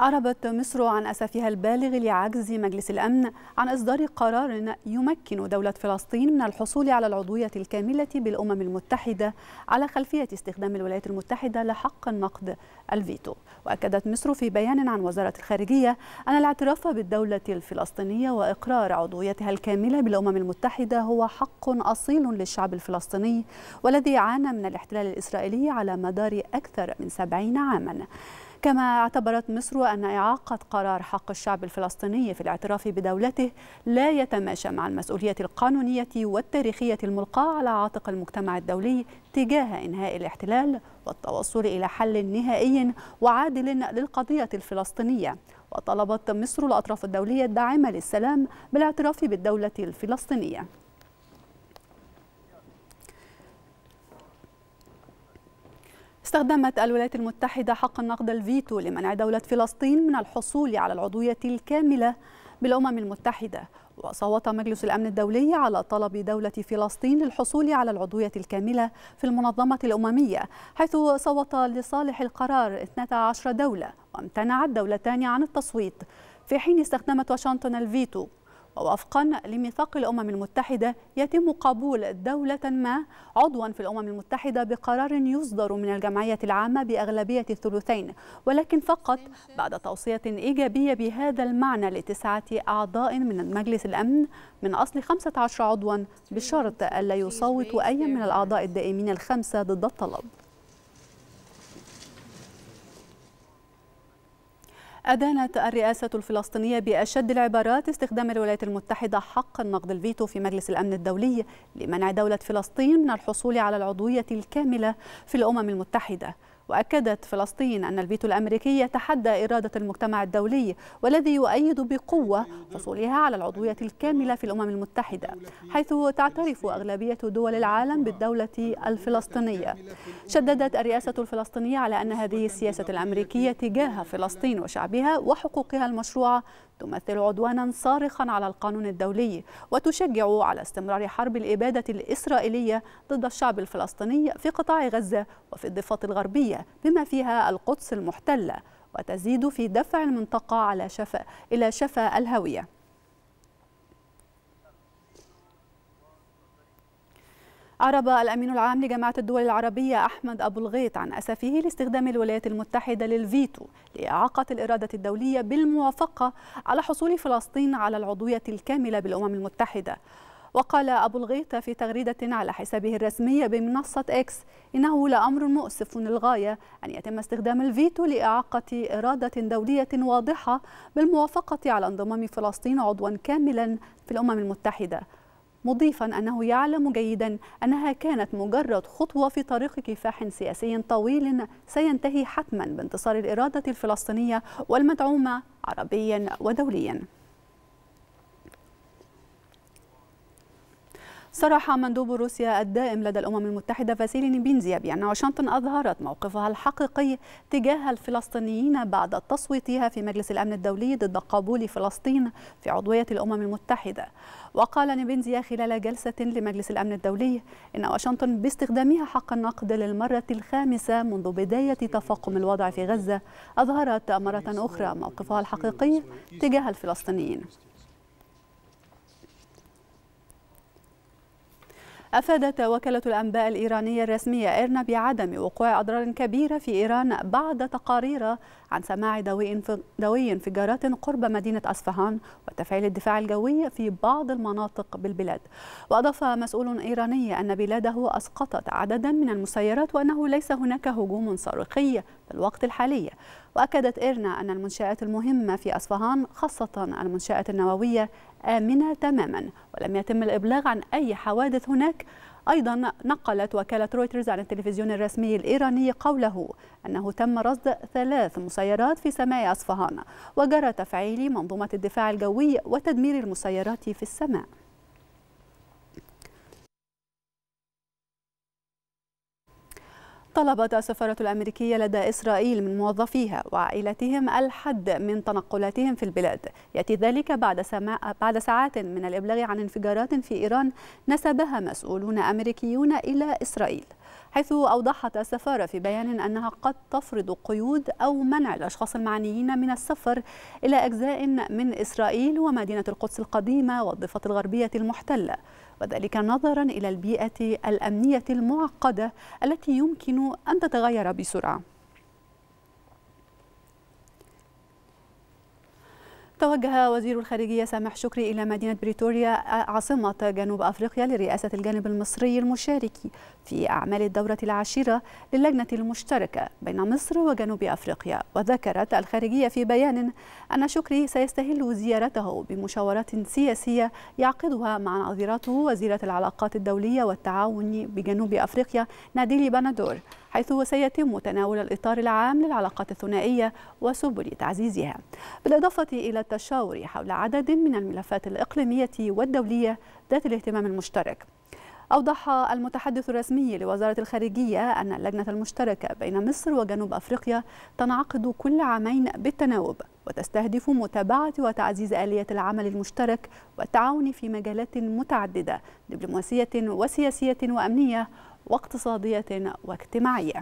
أعربت مصر عن أسفها البالغ لعجز مجلس الأمن عن إصدار قرار يمكن دولة فلسطين من الحصول على العضوية الكاملة بالأمم المتحدة على خلفية استخدام الولايات المتحدة لحق النقد الفيتو وأكدت مصر في بيان عن وزارة الخارجية أن الاعتراف بالدولة الفلسطينية وإقرار عضويتها الكاملة بالأمم المتحدة هو حق أصيل للشعب الفلسطيني والذي عانى من الاحتلال الإسرائيلي على مدار أكثر من سبعين عاماً كما اعتبرت مصر أن إعاقة قرار حق الشعب الفلسطيني في الاعتراف بدولته لا يتماشى مع المسؤولية القانونية والتاريخية الملقاة على عاتق المجتمع الدولي تجاه إنهاء الاحتلال والتوصل إلى حل نهائي وعادل للقضية الفلسطينية وطلبت مصر الأطراف الدولية الداعمة للسلام بالاعتراف بالدولة الفلسطينية استخدمت الولايات المتحدة حق النقد الفيتو لمنع دولة فلسطين من الحصول على العضوية الكاملة بالأمم المتحدة وصوت مجلس الأمن الدولي على طلب دولة فلسطين للحصول على العضوية الكاملة في المنظمة الأممية حيث صوت لصالح القرار 12 دولة وامتنعت دولتان عن التصويت في حين استخدمت واشنطن الفيتو ووفقا لميثاق الأمم المتحدة يتم قبول دولة ما عضوا في الأمم المتحدة بقرار يصدر من الجمعية العامة بأغلبية الثلثين ولكن فقط بعد توصية إيجابية بهذا المعنى لتسعة أعضاء من مجلس الأمن من أصل 15 عضوا بشرط ألا يصوت أي من الأعضاء الدائمين الخمسة ضد الطلب أدانت الرئاسة الفلسطينية بأشد العبارات استخدام الولايات المتحدة حق النقد الفيتو في مجلس الأمن الدولي لمنع دولة فلسطين من الحصول على العضوية الكاملة في الأمم المتحدة وأكدت فلسطين أن الفيتو الأمريكي يتحدى إرادة المجتمع الدولي والذي يؤيد بقوة حصولها على العضوية الكاملة في الأمم المتحدة حيث تعترف أغلبية دول العالم بالدولة الفلسطينية شددت الرئاسة الفلسطينية على أن هذه السياسة الأمريكية تجاه فلسطين وشعبها وحقوقها المشروعة تمثل عدوانا صارخا على القانون الدولي وتشجع على استمرار حرب الإبادة الإسرائيلية ضد الشعب الفلسطيني في قطاع غزة وفي الضفة الغربية بما فيها القدس المحتلة وتزيد في دفع المنطقة على شفا إلى شفا الهوية أعرب الأمين العام لجامعة الدول العربية أحمد أبو الغيط عن أسفه لاستخدام الولايات المتحدة للفيتو لإعاقة الإرادة الدولية بالموافقة على حصول فلسطين على العضوية الكاملة بالأمم المتحدة وقال أبو الغيط في تغريدة على حسابه الرسمي بمنصة إكس إنه لأمر مؤسف للغاية أن يتم استخدام الفيتو لإعاقة إرادة دولية واضحة بالموافقة على انضمام فلسطين عضوا كاملا في الأمم المتحدة مضيفا أنه يعلم جيدا أنها كانت مجرد خطوة في طريق كفاح سياسي طويل سينتهي حتما بانتصار الإرادة الفلسطينية والمدعومة عربيا ودوليا صرح مندوب روسيا الدائم لدى الأمم المتحدة فاسيلي نيبينزيا بأن واشنطن أظهرت موقفها الحقيقي تجاه الفلسطينيين بعد تصويتها في مجلس الأمن الدولي ضد قبول فلسطين في عضوية الأمم المتحدة وقال نيبينزيا خلال جلسة لمجلس الأمن الدولي إن واشنطن باستخدامها حق النقد للمرة الخامسة منذ بداية تفاقم الوضع في غزة أظهرت مرة أخرى موقفها الحقيقي تجاه الفلسطينيين أفادت وكالة الأنباء الإيرانية الرسمية إيرنا بعدم وقوع أضرار كبيرة في إيران بعد تقارير عن سماع دوي انفجارات قرب مدينة أصفهان وتفعيل الدفاع الجوي في بعض المناطق بالبلاد وأضاف مسؤول إيراني أن بلاده أسقطت عددا من المسيرات وأنه ليس هناك هجوم صاروخي في الوقت الحالي وأكدت إيرنا أن المنشآت المهمة في أصفهان خاصة المنشآت النووية آمنة تماما ولم يتم الإبلاغ عن أي حوادث هناك أيضا نقلت وكالة رويترز عن التلفزيون الرسمي الإيراني قوله أنه تم رصد ثلاث مسيرات في سماء أصفهان وجرى تفعيل منظومة الدفاع الجوي وتدمير المسيرات في السماء طلبت السفارة الأمريكية لدى إسرائيل من موظفيها وعائلتهم الحد من تنقلاتهم في البلاد يأتي ذلك بعد, سماء بعد ساعات من الإبلاغ عن انفجارات في إيران نسبها مسؤولون أمريكيون إلى إسرائيل حيث أوضحت السفارة في بيان أنها قد تفرض قيود أو منع الأشخاص المعنيين من السفر إلى أجزاء من إسرائيل ومدينة القدس القديمة والضفة الغربية المحتلة وذلك نظرا إلى البيئة الأمنية المعقدة التي يمكن أن تتغير بسرعة توجه وزير الخارجية سامح شكري إلى مدينة بريتوريا عاصمة جنوب أفريقيا لرئاسة الجانب المصري المشارك في أعمال الدورة العاشره للجنة المشتركة بين مصر وجنوب أفريقيا وذكرت الخارجية في بيان أن شكري سيستهل زيارته بمشاورات سياسية يعقدها مع نظيرته وزيرة العلاقات الدولية والتعاون بجنوب أفريقيا ناديلي بنادور حيث سيتم تناول الإطار العام للعلاقات الثنائية وسبل تعزيزها بالإضافة إلى التشاور حول عدد من الملفات الإقليمية والدولية ذات الاهتمام المشترك أوضح المتحدث الرسمي لوزارة الخارجية أن اللجنة المشتركة بين مصر وجنوب أفريقيا تنعقد كل عامين بالتناوب وتستهدف متابعة وتعزيز آلية العمل المشترك والتعاون في مجالات متعددة دبلوماسية وسياسية وأمنية واقتصادية واجتماعية